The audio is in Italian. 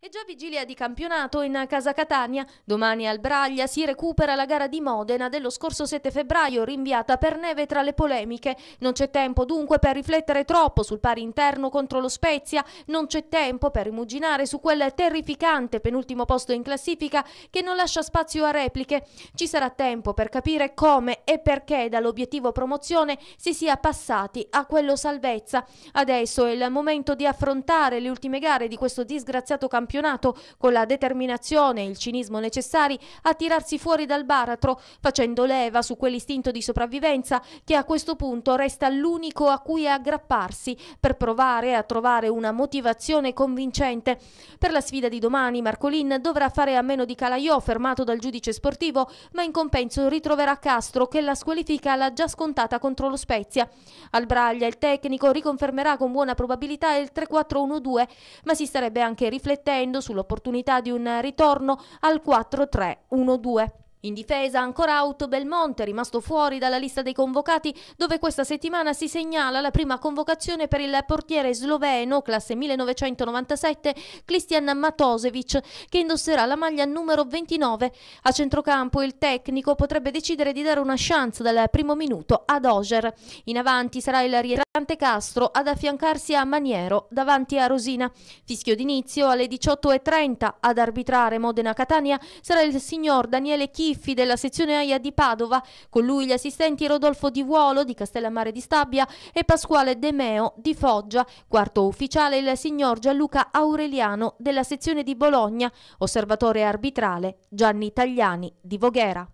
È già vigilia di campionato in Casa Catania, domani al Braglia si recupera la gara di Modena dello scorso 7 febbraio rinviata per neve tra le polemiche. Non c'è tempo dunque per riflettere troppo sul pari interno contro lo Spezia, non c'è tempo per rimuginare su quel terrificante penultimo posto in classifica che non lascia spazio a repliche. Ci sarà tempo per capire come e perché dall'obiettivo promozione si sia passati a quello salvezza. Adesso è il momento di affrontare le ultime gare di questo disgraziato campionato campionato con la determinazione e il cinismo necessari a tirarsi fuori dal baratro, facendo leva su quell'istinto di sopravvivenza che a questo punto resta l'unico a cui aggrapparsi per provare a trovare una motivazione convincente. Per la sfida di domani Marcolin dovrà fare a meno di Calaiò fermato dal giudice sportivo, ma in compenso ritroverà Castro che la squalifica l'ha già scontata contro lo Spezia. Al Braglia il tecnico riconfermerà con buona probabilità il 3-4-1-2, ma si starebbe anche riflettendo incidendo sull'opportunità di un ritorno al 4-3-1-2. In difesa ancora Auto Belmonte, rimasto fuori dalla lista dei convocati, dove questa settimana si segnala la prima convocazione per il portiere sloveno, classe 1997, Christian Matosevic, che indosserà la maglia numero 29. A centrocampo il tecnico potrebbe decidere di dare una chance dal primo minuto ad Oger. In avanti sarà il rientrato Cantecastro ad affiancarsi a Maniero davanti a Rosina. Fischio d'inizio alle 18.30 ad arbitrare Modena-Catania sarà il signor Daniele Chiffi della sezione AIA di Padova, con lui gli assistenti Rodolfo Di Vuolo di Castellammare di Stabia e Pasquale De Meo di Foggia, quarto ufficiale il signor Gianluca Aureliano della sezione di Bologna, osservatore arbitrale Gianni Tagliani di Voghera.